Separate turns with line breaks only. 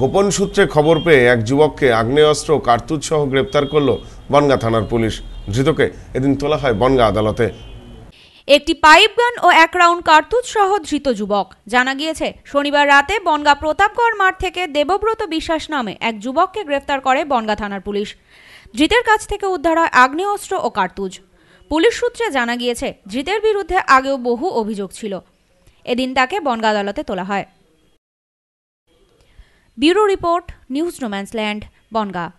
গোপন সূত্রে খবর পেয়ে এক যুবককে আগ্নেয়াস্ত্র কার্তুজসহ গ্রেপ্তার করল বনগা থানার পুলিশ ধৃতকে এদিন তোলা হয় বনগা আদালতে
একটি পাইপগান ও এক রাউন্ড কার্তুজ সহ ধৃত যুবক জানা গিয়েছে শনিবার রাতে বনগা প্রতাপগড় মাঠ থেকে দেবব্রত বিশ্বাস নামে এক যুবককে গ্রেফতার করে বনগা থানার পুলিশ ধৃতের কাছ থেকে উদ্ধার হয় আগ্নেয়াস্ত্র ও কার্তুজ পুলিশ সূত্রে জানা গিয়েছে ধৃতের বিরুদ্ধে আগেও বহু অভিযোগ ছিল এদিন তাকে বনগা আদালতে তোলা হয়
Bureau Report, News No Land, Bonga.